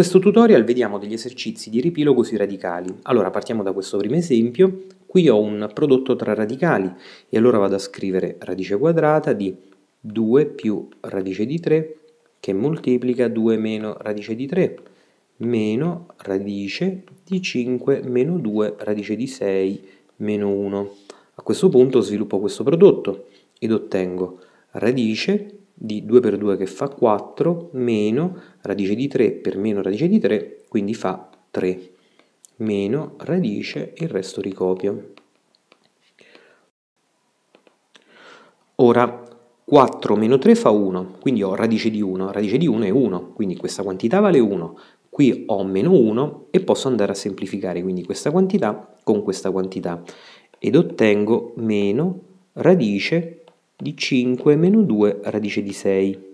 questo tutorial vediamo degli esercizi di ripilogo sui radicali. Allora partiamo da questo primo esempio. Qui ho un prodotto tra radicali e allora vado a scrivere radice quadrata di 2 più radice di 3 che moltiplica 2 meno radice di 3 meno radice di 5 meno 2 radice di 6 meno 1. A questo punto sviluppo questo prodotto ed ottengo radice di 2 per 2 che fa 4 meno radice di 3 per meno radice di 3 quindi fa 3 meno radice e il resto ricopio ora 4 meno 3 fa 1 quindi ho radice di 1 radice di 1 è 1 quindi questa quantità vale 1 qui ho meno 1 e posso andare a semplificare quindi questa quantità con questa quantità ed ottengo meno radice di 5 meno 2 radice di 6.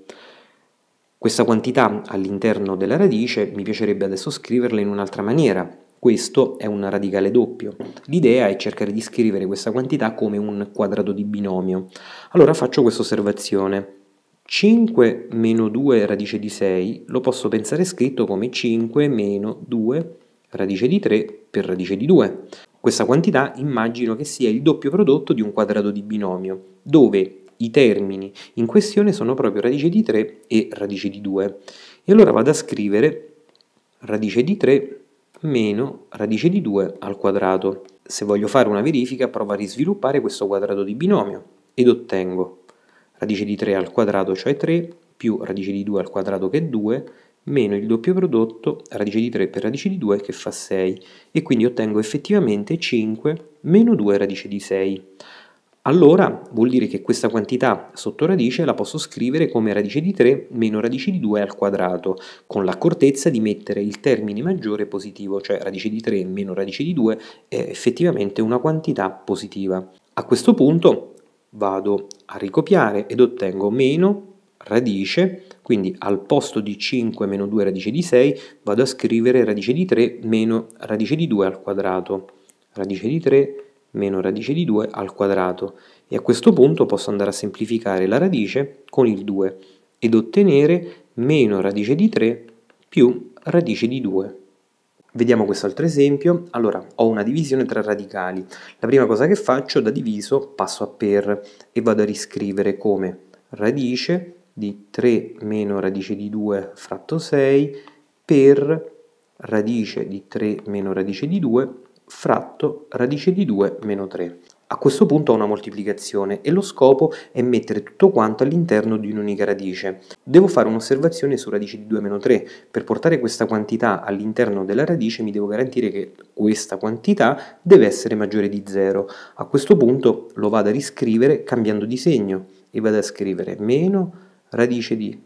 Questa quantità all'interno della radice mi piacerebbe adesso scriverla in un'altra maniera. Questo è un radicale doppio. L'idea è cercare di scrivere questa quantità come un quadrato di binomio. Allora faccio questa osservazione. 5 meno 2 radice di 6 lo posso pensare scritto come 5 meno 2 radice di 3 per radice di 2. Questa quantità immagino che sia il doppio prodotto di un quadrato di binomio, dove i termini in questione sono proprio radice di 3 e radice di 2. E allora vado a scrivere radice di 3 meno radice di 2 al quadrato. Se voglio fare una verifica provo a risviluppare questo quadrato di binomio ed ottengo radice di 3 al quadrato, cioè 3, più radice di 2 al quadrato che è 2, meno il doppio prodotto radice di 3 per radice di 2 che fa 6 e quindi ottengo effettivamente 5 meno 2 radice di 6. Allora vuol dire che questa quantità sotto radice la posso scrivere come radice di 3 meno radice di 2 al quadrato, con l'accortezza di mettere il termine maggiore positivo, cioè radice di 3 meno radice di 2 è effettivamente una quantità positiva. A questo punto vado a ricopiare ed ottengo meno radice quindi al posto di 5 meno 2 radice di 6 vado a scrivere radice di 3 meno radice di 2 al quadrato. Radice di 3 meno radice di 2 al quadrato. E a questo punto posso andare a semplificare la radice con il 2 ed ottenere meno radice di 3 più radice di 2. Vediamo questo altro esempio. Allora, ho una divisione tra radicali. La prima cosa che faccio da diviso passo a per e vado a riscrivere come radice di 3 meno radice di 2 fratto 6 per radice di 3 meno radice di 2 fratto radice di 2 meno 3. A questo punto ho una moltiplicazione e lo scopo è mettere tutto quanto all'interno di un'unica radice. Devo fare un'osservazione su radice di 2 meno 3. Per portare questa quantità all'interno della radice mi devo garantire che questa quantità deve essere maggiore di 0. A questo punto lo vado a riscrivere cambiando di segno e vado a scrivere meno radice di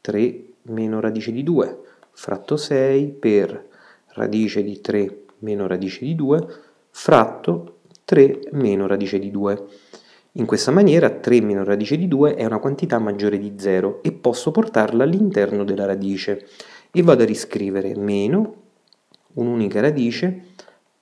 3 meno radice di 2 fratto 6 per radice di 3 meno radice di 2 fratto 3 meno radice di 2. In questa maniera 3 meno radice di 2 è una quantità maggiore di 0 e posso portarla all'interno della radice e vado a riscrivere meno un'unica radice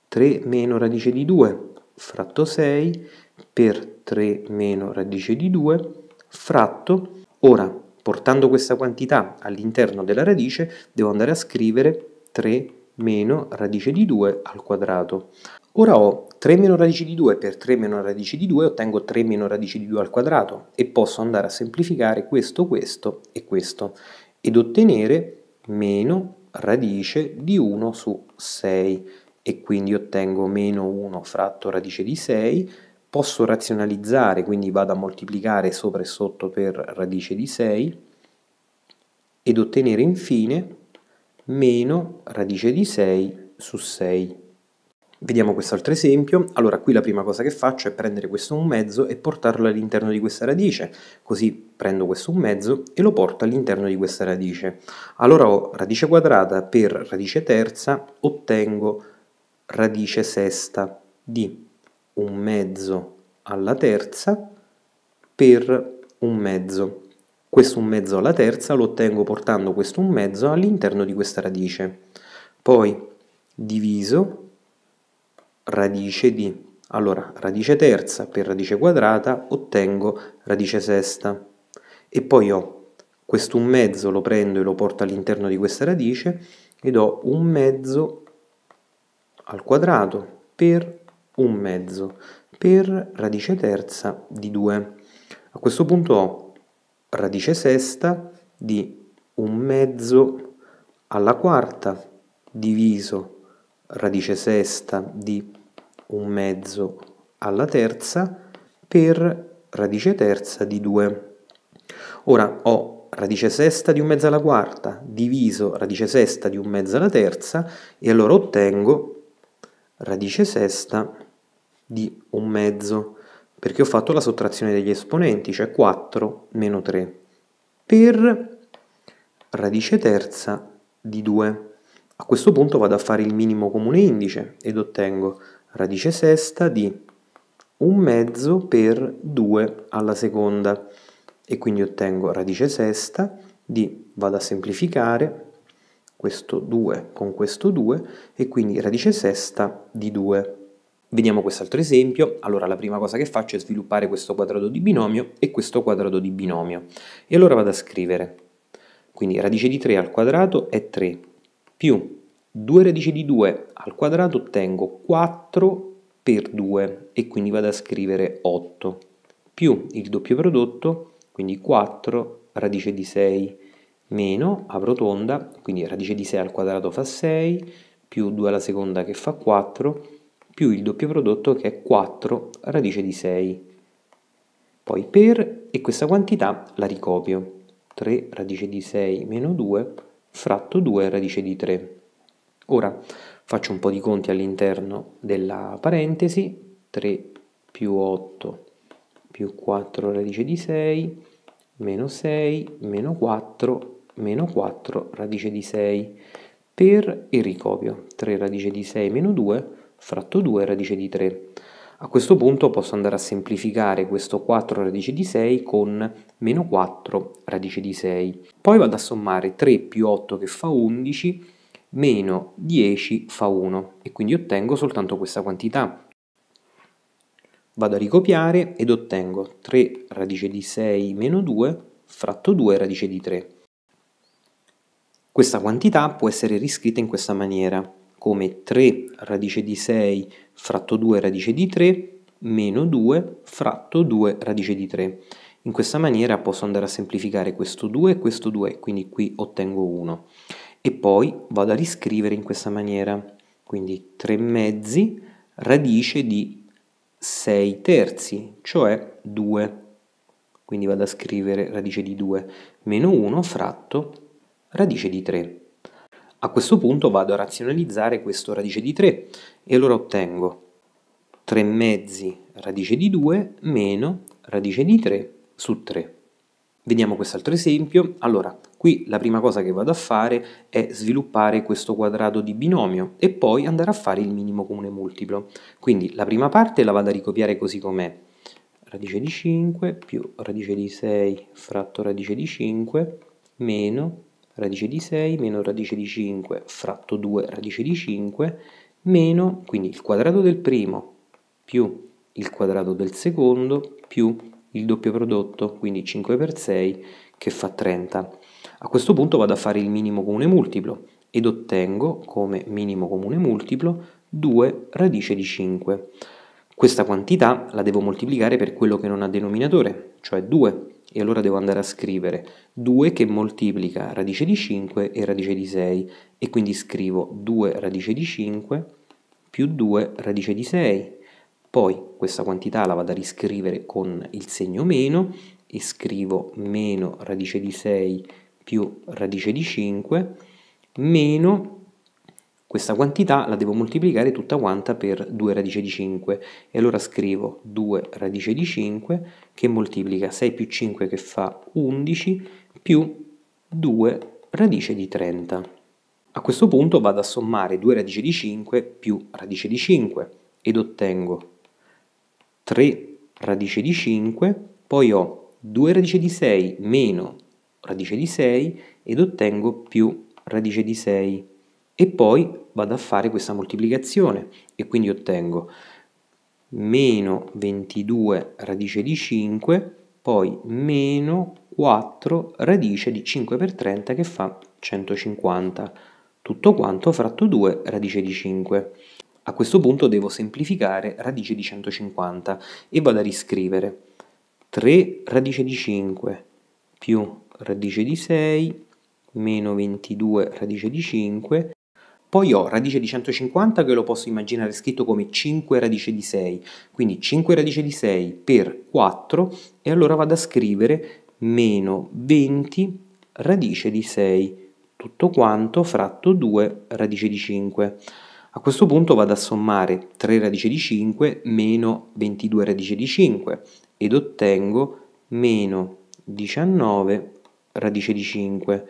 3 meno radice di 2 fratto 6 per 3 meno radice di 2 fratto Ora, portando questa quantità all'interno della radice, devo andare a scrivere 3 meno radice di 2 al quadrato. Ora ho 3 meno radice di 2 per 3 meno radice di 2, ottengo 3 meno radice di 2 al quadrato e posso andare a semplificare questo, questo e questo ed ottenere meno radice di 1 su 6 e quindi ottengo meno 1 fratto radice di 6 posso razionalizzare, quindi vado a moltiplicare sopra e sotto per radice di 6 ed ottenere infine meno radice di 6 su 6. Vediamo quest'altro esempio. Allora, qui la prima cosa che faccio è prendere questo un mezzo e portarlo all'interno di questa radice. Così prendo questo un mezzo e lo porto all'interno di questa radice. Allora ho radice quadrata per radice terza, ottengo radice sesta di un mezzo alla terza per un mezzo. Questo un mezzo alla terza lo ottengo portando questo un mezzo all'interno di questa radice. Poi diviso radice di. Allora, radice terza per radice quadrata ottengo radice sesta. E poi ho questo un mezzo, lo prendo e lo porto all'interno di questa radice ed ho un mezzo al quadrato per un mezzo per radice terza di 2. A questo punto ho radice sesta di un mezzo alla quarta diviso radice sesta di un mezzo alla terza per radice terza di 2. Ora ho radice sesta di un mezzo alla quarta diviso radice sesta di un mezzo alla terza e allora ottengo radice sesta di di un mezzo perché ho fatto la sottrazione degli esponenti, cioè 4 meno 3, per radice terza di 2. A questo punto vado a fare il minimo comune indice ed ottengo radice sesta di un mezzo per 2 alla seconda e quindi ottengo radice sesta di, vado a semplificare, questo 2 con questo 2 e quindi radice sesta di 2 Vediamo quest'altro esempio, allora la prima cosa che faccio è sviluppare questo quadrato di binomio e questo quadrato di binomio. E allora vado a scrivere, quindi radice di 3 al quadrato è 3, più 2 radice di 2 al quadrato ottengo 4 per 2 e quindi vado a scrivere 8, più il doppio prodotto, quindi 4 radice di 6 meno, avrotonda, quindi radice di 6 al quadrato fa 6, più 2 alla seconda che fa 4, più il doppio prodotto che è 4 radice di 6. Poi per e questa quantità la ricopio. 3 radice di 6 meno 2 fratto 2 radice di 3. Ora faccio un po' di conti all'interno della parentesi. 3 più 8 più 4 radice di 6 meno 6 meno 4 meno 4 radice di 6 per e ricopio 3 radice di 6 meno 2 fratto 2 radice di 3. A questo punto posso andare a semplificare questo 4 radice di 6 con meno 4 radice di 6. Poi vado a sommare 3 più 8 che fa 11 meno 10 fa 1 e quindi ottengo soltanto questa quantità. Vado a ricopiare ed ottengo 3 radice di 6 meno 2 fratto 2 radice di 3. Questa quantità può essere riscritta in questa maniera come 3 radice di 6 fratto 2 radice di 3 meno 2 fratto 2 radice di 3. In questa maniera posso andare a semplificare questo 2 e questo 2, quindi qui ottengo 1. E poi vado a riscrivere in questa maniera, quindi 3 mezzi radice di 6 terzi, cioè 2. Quindi vado a scrivere radice di 2 meno 1 fratto radice di 3. A questo punto vado a razionalizzare questo radice di 3 e allora ottengo 3 mezzi radice di 2 meno radice di 3 su 3. Vediamo quest'altro esempio. Allora, qui la prima cosa che vado a fare è sviluppare questo quadrato di binomio e poi andare a fare il minimo comune multiplo. Quindi la prima parte la vado a ricopiare così com'è. Radice di 5 più radice di 6 fratto radice di 5 meno radice di 6 meno radice di 5 fratto 2 radice di 5 meno quindi il quadrato del primo più il quadrato del secondo più il doppio prodotto, quindi 5 per 6 che fa 30. A questo punto vado a fare il minimo comune multiplo ed ottengo come minimo comune multiplo 2 radice di 5. Questa quantità la devo moltiplicare per quello che non ha denominatore, cioè 2, e allora devo andare a scrivere 2 che moltiplica radice di 5 e radice di 6 e quindi scrivo 2 radice di 5 più 2 radice di 6 poi questa quantità la vado a riscrivere con il segno meno e scrivo meno radice di 6 più radice di 5 meno questa quantità la devo moltiplicare tutta quanta per 2 radice di 5 e allora scrivo 2 radice di 5 che moltiplica 6 più 5 che fa 11 più 2 radice di 30. A questo punto vado a sommare 2 radice di 5 più radice di 5 ed ottengo 3 radice di 5, poi ho 2 radice di 6 meno radice di 6 ed ottengo più radice di 6 e poi vado a fare questa moltiplicazione e quindi ottengo meno 22 radice di 5 poi meno 4 radice di 5 per 30 che fa 150 tutto quanto fratto 2 radice di 5 a questo punto devo semplificare radice di 150 e vado a riscrivere 3 radice di 5 più radice di 6 meno 22 radice di 5 poi ho radice di 150 che lo posso immaginare scritto come 5 radice di 6, quindi 5 radice di 6 per 4 e allora vado a scrivere meno 20 radice di 6, tutto quanto fratto 2 radice di 5. A questo punto vado a sommare 3 radice di 5 meno 22 radice di 5 ed ottengo meno 19 radice di 5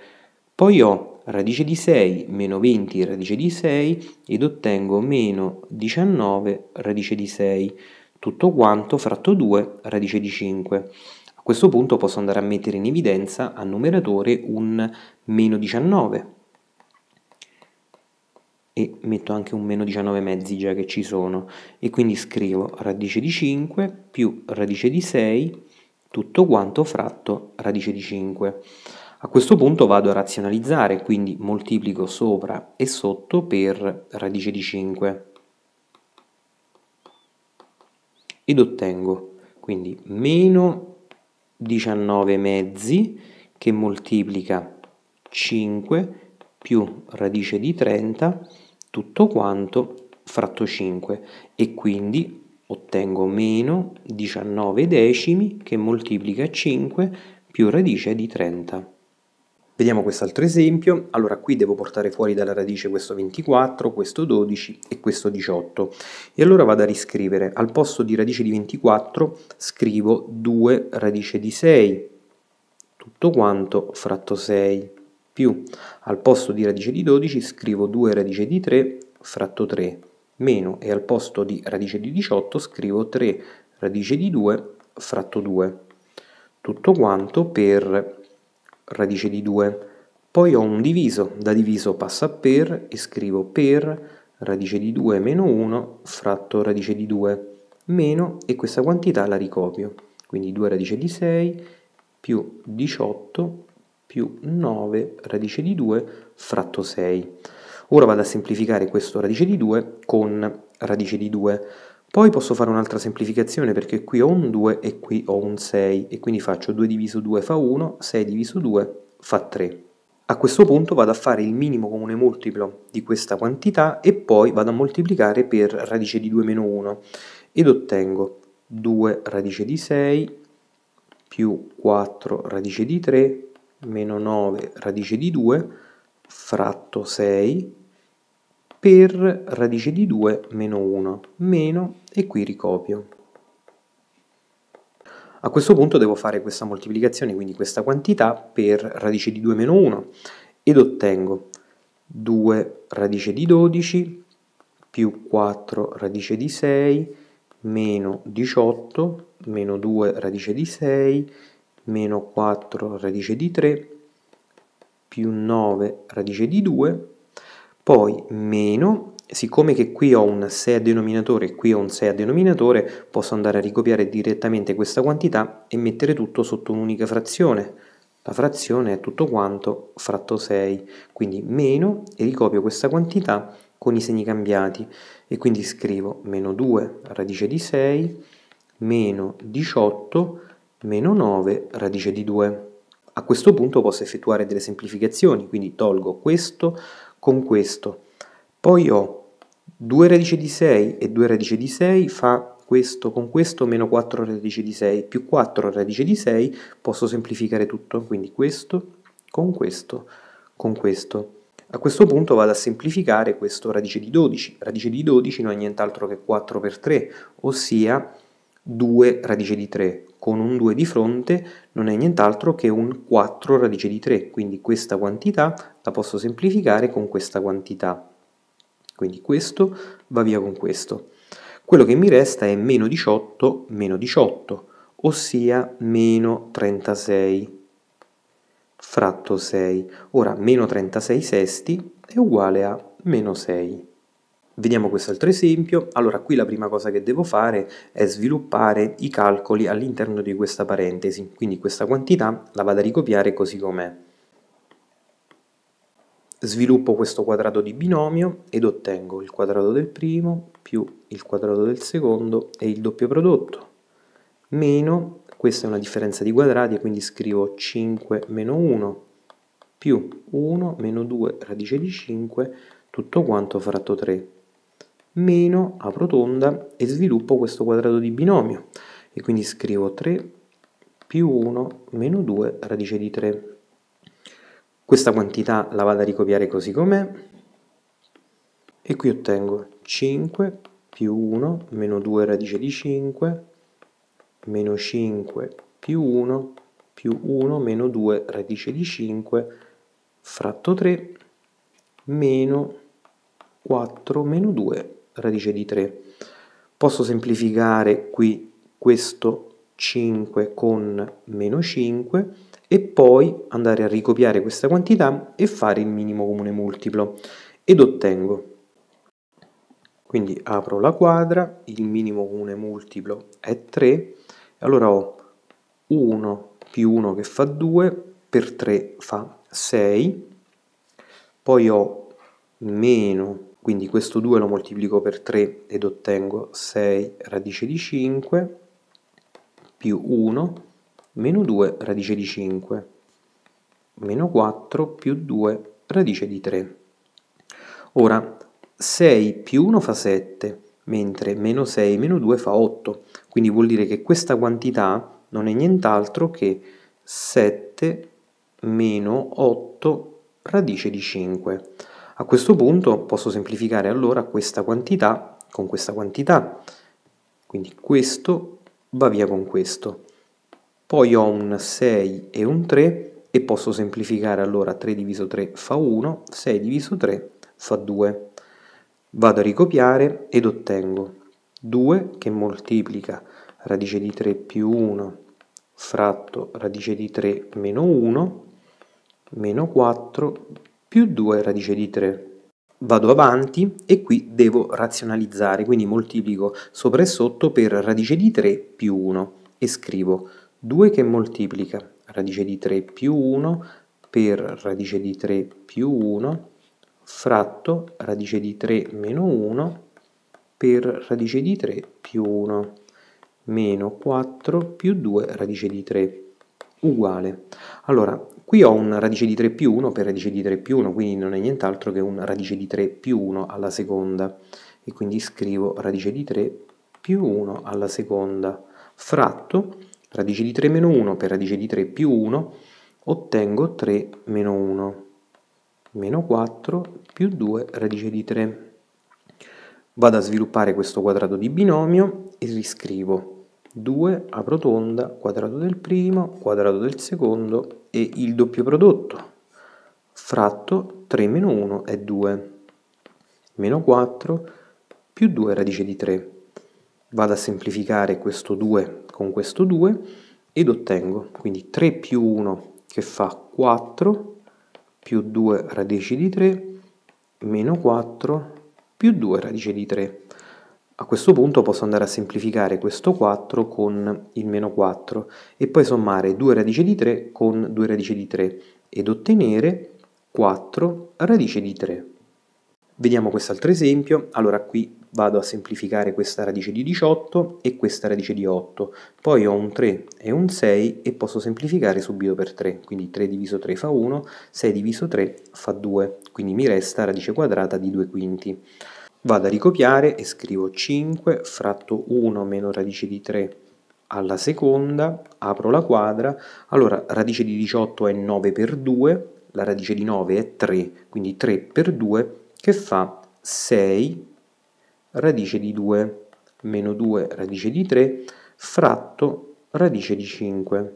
poi ho radice di 6 meno 20 radice di 6 ed ottengo meno 19 radice di 6, tutto quanto fratto 2 radice di 5. A questo punto posso andare a mettere in evidenza al numeratore un meno 19 e metto anche un meno 19 mezzi già che ci sono e quindi scrivo radice di 5 più radice di 6 tutto quanto fratto radice di 5. A questo punto vado a razionalizzare, quindi moltiplico sopra e sotto per radice di 5 ed ottengo quindi meno 19 mezzi che moltiplica 5 più radice di 30 tutto quanto fratto 5 e quindi ottengo meno 19 decimi che moltiplica 5 più radice di 30. Vediamo quest'altro esempio, allora qui devo portare fuori dalla radice questo 24, questo 12 e questo 18 e allora vado a riscrivere, al posto di radice di 24 scrivo 2 radice di 6 tutto quanto fratto 6 più al posto di radice di 12 scrivo 2 radice di 3 fratto 3 meno e al posto di radice di 18 scrivo 3 radice di 2 fratto 2 tutto quanto per radice di 2, poi ho un diviso, da diviso passa per e scrivo per radice di 2 meno 1 fratto radice di 2 meno e questa quantità la ricopio, quindi 2 radice di 6 più 18 più 9 radice di 2 fratto 6. Ora vado a semplificare questo radice di 2 con radice di 2. Poi posso fare un'altra semplificazione perché qui ho un 2 e qui ho un 6 e quindi faccio 2 diviso 2 fa 1, 6 diviso 2 fa 3. A questo punto vado a fare il minimo comune multiplo di questa quantità e poi vado a moltiplicare per radice di 2 meno 1 ed ottengo 2 radice di 6 più 4 radice di 3 meno 9 radice di 2 fratto 6 per radice di 2 meno 1, meno e qui ricopio. A questo punto devo fare questa moltiplicazione, quindi questa quantità, per radice di 2 meno 1 ed ottengo 2 radice di 12 più 4 radice di 6 meno 18 meno 2 radice di 6 meno 4 radice di 3 più 9 radice di 2 poi meno, siccome che qui ho un 6 a denominatore e qui ho un 6 a denominatore, posso andare a ricopiare direttamente questa quantità e mettere tutto sotto un'unica frazione. La frazione è tutto quanto fratto 6, quindi meno e ricopio questa quantità con i segni cambiati e quindi scrivo meno 2 radice di 6 meno 18 meno 9 radice di 2. A questo punto posso effettuare delle semplificazioni, quindi tolgo questo, con questo. Poi ho 2 radice di 6 e 2 radice di 6 fa questo con questo meno 4 radice di 6 più 4 radice di 6 posso semplificare tutto, quindi questo con questo con questo. A questo punto vado a semplificare questo radice di 12. Radice di 12 non è nient'altro che 4 per 3, ossia 2 radice di 3 con un 2 di fronte non è nient'altro che un 4 radice di 3, quindi questa quantità la posso semplificare con questa quantità. Quindi questo va via con questo. Quello che mi resta è meno 18 meno 18, ossia meno 36 fratto 6. Ora, meno 36 sesti è uguale a meno 6. Vediamo questo altro esempio. Allora qui la prima cosa che devo fare è sviluppare i calcoli all'interno di questa parentesi, quindi questa quantità la vado a ricopiare così com'è. Sviluppo questo quadrato di binomio ed ottengo il quadrato del primo più il quadrato del secondo e il doppio prodotto meno, questa è una differenza di quadrati, quindi scrivo 5 meno 1 più 1 meno 2 radice di 5 tutto quanto fratto 3 meno, apro tonda e sviluppo questo quadrato di binomio e quindi scrivo 3 più 1 meno 2 radice di 3. Questa quantità la vado a ricopiare così com'è e qui ottengo 5 più 1 meno 2 radice di 5 meno 5 più 1 più 1 meno 2 radice di 5 fratto 3 meno 4 meno 2 radice di 3. Posso semplificare qui questo 5 con meno 5 e poi andare a ricopiare questa quantità e fare il minimo comune multiplo ed ottengo quindi apro la quadra, il minimo comune multiplo è 3, allora ho 1 più 1 che fa 2, per 3 fa 6, poi ho meno quindi questo 2 lo moltiplico per 3 ed ottengo 6 radice di 5 più 1 meno 2 radice di 5 meno 4 più 2 radice di 3. Ora 6 più 1 fa 7 mentre meno 6 meno 2 fa 8 quindi vuol dire che questa quantità non è nient'altro che 7 meno 8 radice di 5 a questo punto posso semplificare allora questa quantità con questa quantità, quindi questo va via con questo. Poi ho un 6 e un 3 e posso semplificare allora 3 diviso 3 fa 1, 6 diviso 3 fa 2. Vado a ricopiare ed ottengo 2 che moltiplica radice di 3 più 1 fratto radice di 3 meno 1 meno 4 più 2 radice di 3. Vado avanti e qui devo razionalizzare, quindi moltiplico sopra e sotto per radice di 3 più 1 e scrivo 2 che moltiplica radice di 3 più 1 per radice di 3 più 1 fratto radice di 3 meno 1 per radice di 3 più 1 meno 4 più 2 radice di 3 più 1 uguale. Allora, qui ho un radice di 3 più 1 per radice di 3 più 1, quindi non è nient'altro che un radice di 3 più 1 alla seconda. E quindi scrivo radice di 3 più 1 alla seconda fratto radice di 3 meno 1 per radice di 3 più 1 ottengo 3 meno 1 meno 4 più 2 radice di 3 vado a sviluppare questo quadrato di binomio e riscrivo 2 a rotonda, quadrato del primo, quadrato del secondo e il doppio prodotto. Fratto 3 meno 1 è 2, meno 4 più 2 radice di 3. Vado a semplificare questo 2 con questo 2 ed ottengo quindi 3 più 1 che fa 4 più 2 radice di 3 meno 4 più 2 radice di 3 a questo punto posso andare a semplificare questo 4 con il meno 4 e poi sommare 2 radice di 3 con 2 radice di 3 ed ottenere 4 radice di 3. Vediamo quest'altro esempio, allora qui vado a semplificare questa radice di 18 e questa radice di 8, poi ho un 3 e un 6 e posso semplificare subito per 3, quindi 3 diviso 3 fa 1, 6 diviso 3 fa 2, quindi mi resta radice quadrata di 2 quinti. Vado a ricopiare e scrivo 5 fratto 1 meno radice di 3 alla seconda, apro la quadra, allora radice di 18 è 9 per 2, la radice di 9 è 3, quindi 3 per 2 che fa 6 radice di 2 meno 2 radice di 3 fratto radice di 5,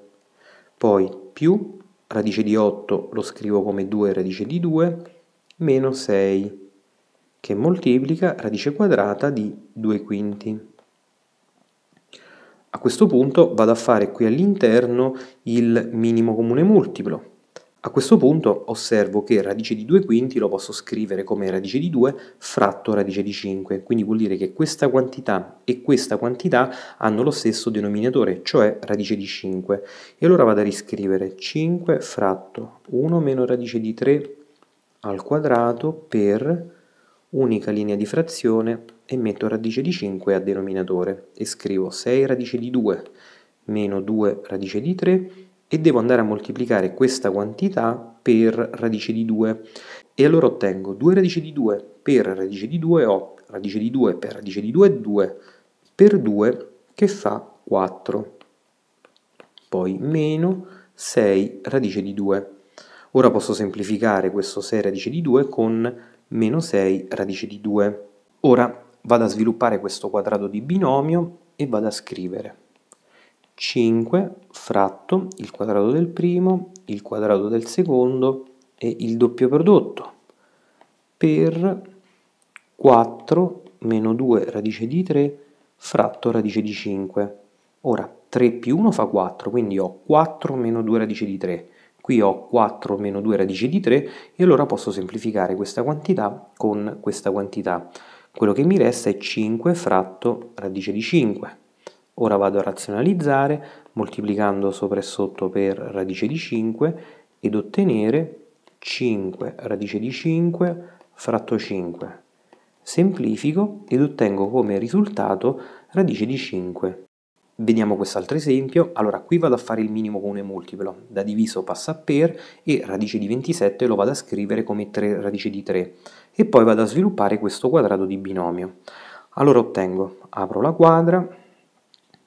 poi più radice di 8 lo scrivo come 2 radice di 2 meno 6 che moltiplica radice quadrata di 2 quinti. A questo punto vado a fare qui all'interno il minimo comune multiplo. A questo punto osservo che radice di 2 quinti lo posso scrivere come radice di 2 fratto radice di 5, quindi vuol dire che questa quantità e questa quantità hanno lo stesso denominatore, cioè radice di 5. E allora vado a riscrivere 5 fratto 1 meno radice di 3 al quadrato per unica linea di frazione e metto radice di 5 a denominatore e scrivo 6 radice di 2 meno 2 radice di 3 e devo andare a moltiplicare questa quantità per radice di 2 e allora ottengo 2 radice di 2 per radice di 2 ho radice di 2 per radice di 2 è 2 per 2 che fa 4 poi meno 6 radice di 2 ora posso semplificare questo 6 radice di 2 con meno 6 radice di 2. Ora vado a sviluppare questo quadrato di binomio e vado a scrivere 5 fratto il quadrato del primo, il quadrato del secondo e il doppio prodotto per 4 meno 2 radice di 3 fratto radice di 5. Ora 3 più 1 fa 4, quindi ho 4 meno 2 radice di 3. Qui ho 4 meno 2 radice di 3 e allora posso semplificare questa quantità con questa quantità. Quello che mi resta è 5 fratto radice di 5. Ora vado a razionalizzare moltiplicando sopra e sotto per radice di 5 ed ottenere 5 radice di 5 fratto 5. Semplifico ed ottengo come risultato radice di 5. Vediamo quest'altro esempio, allora qui vado a fare il minimo comune multiplo, da diviso passa per e radice di 27 lo vado a scrivere come 3 radice di 3 e poi vado a sviluppare questo quadrato di binomio. Allora ottengo, apro la quadra,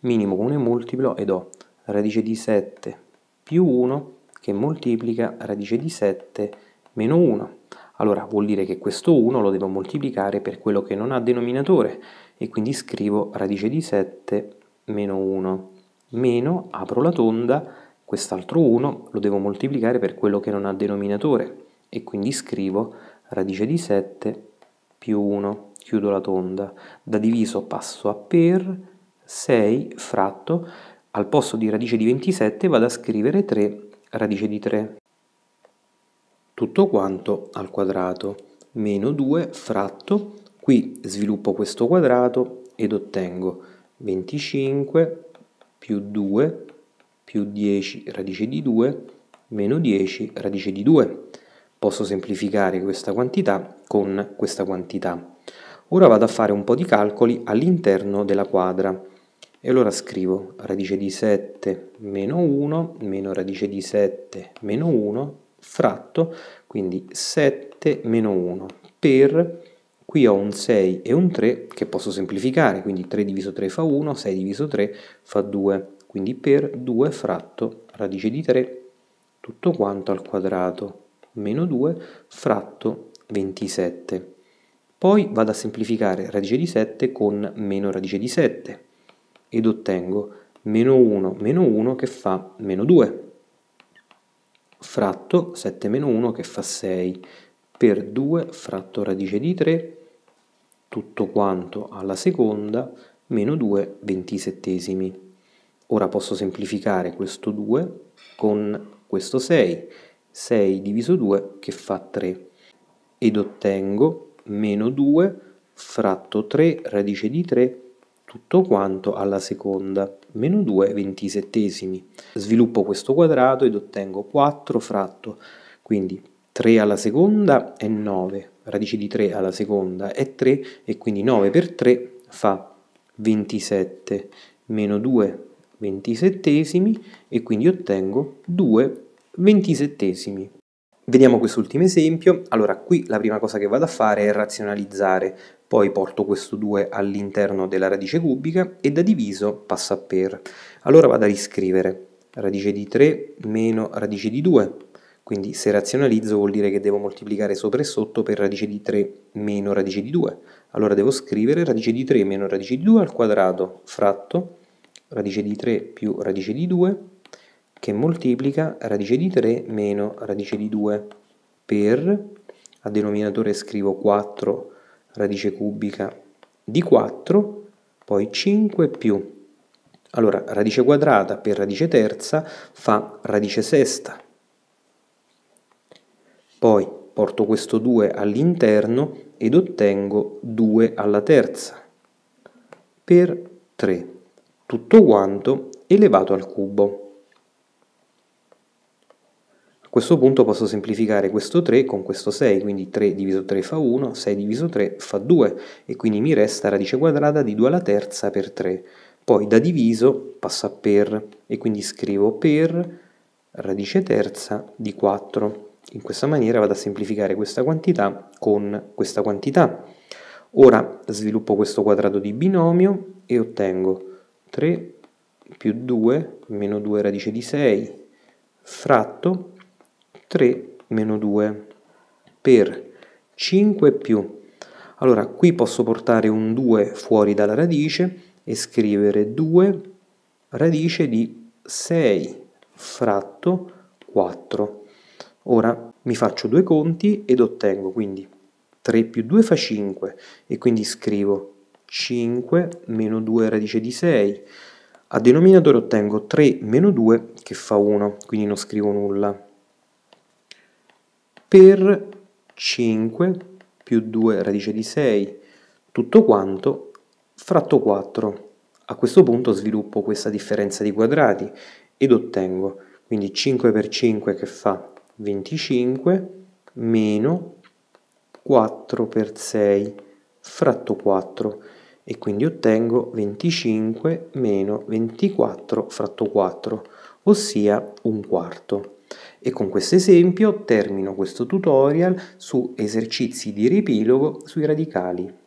minimo comune multiplo ed ho radice di 7 più 1 che moltiplica radice di 7 meno 1. Allora vuol dire che questo 1 lo devo moltiplicare per quello che non ha denominatore e quindi scrivo radice di 7 meno 1 meno 1, meno, apro la tonda, quest'altro 1 lo devo moltiplicare per quello che non ha denominatore e quindi scrivo radice di 7 più 1, chiudo la tonda, da diviso passo a per, 6 fratto, al posto di radice di 27 vado a scrivere 3 radice di 3. Tutto quanto al quadrato, meno 2 fratto, qui sviluppo questo quadrato ed ottengo 25 più 2 più 10 radice di 2 meno 10 radice di 2. Posso semplificare questa quantità con questa quantità. Ora vado a fare un po' di calcoli all'interno della quadra e allora scrivo radice di 7 meno 1 meno radice di 7 meno 1 fratto quindi 7 meno 1 per qui ho un 6 e un 3 che posso semplificare, quindi 3 diviso 3 fa 1, 6 diviso 3 fa 2, quindi per 2 fratto radice di 3 tutto quanto al quadrato, meno 2 fratto 27. Poi vado a semplificare radice di 7 con meno radice di 7 ed ottengo meno 1 meno 1 che fa meno 2 fratto 7 meno 1 che fa 6 per 2 fratto radice di 3 tutto quanto alla seconda meno 2 ventisettesimi. Ora posso semplificare questo 2 con questo 6, 6 diviso 2 che fa 3 ed ottengo meno 2 fratto 3 radice di 3 tutto quanto alla seconda, meno 2 ventisettesimi. Sviluppo questo quadrato ed ottengo 4 fratto, quindi 3 alla seconda è 9, radice di 3 alla seconda è 3 e quindi 9 per 3 fa 27 meno 2 ventisettesimi e quindi ottengo 2 ventisettesimi. Vediamo quest'ultimo esempio. Allora, qui la prima cosa che vado a fare è razionalizzare, poi porto questo 2 all'interno della radice cubica e da diviso passa per. Allora vado a riscrivere radice di 3 meno radice di 2 quindi se razionalizzo vuol dire che devo moltiplicare sopra e sotto per radice di 3 meno radice di 2. Allora devo scrivere radice di 3 meno radice di 2 al quadrato fratto radice di 3 più radice di 2 che moltiplica radice di 3 meno radice di 2 per, a denominatore scrivo 4 radice cubica di 4, poi 5 più. Allora, radice quadrata per radice terza fa radice sesta, poi porto questo 2 all'interno ed ottengo 2 alla terza per 3. Tutto quanto elevato al cubo. A questo punto posso semplificare questo 3 con questo 6, quindi 3 diviso 3 fa 1, 6 diviso 3 fa 2 e quindi mi resta radice quadrata di 2 alla terza per 3. Poi da diviso passa per e quindi scrivo per radice terza di 4. In questa maniera vado a semplificare questa quantità con questa quantità. Ora sviluppo questo quadrato di binomio e ottengo 3 più 2 meno 2 radice di 6 fratto 3 meno 2 per 5 più. Allora qui posso portare un 2 fuori dalla radice e scrivere 2 radice di 6 fratto 4 Ora mi faccio due conti ed ottengo quindi 3 più 2 fa 5 e quindi scrivo 5 meno 2 radice di 6. A denominatore ottengo 3 meno 2 che fa 1, quindi non scrivo nulla. Per 5 più 2 radice di 6, tutto quanto fratto 4. A questo punto sviluppo questa differenza di quadrati ed ottengo quindi 5 per 5 che fa 25 meno 4 per 6 fratto 4 e quindi ottengo 25 meno 24 fratto 4, ossia un quarto. E con questo esempio termino questo tutorial su esercizi di riepilogo sui radicali.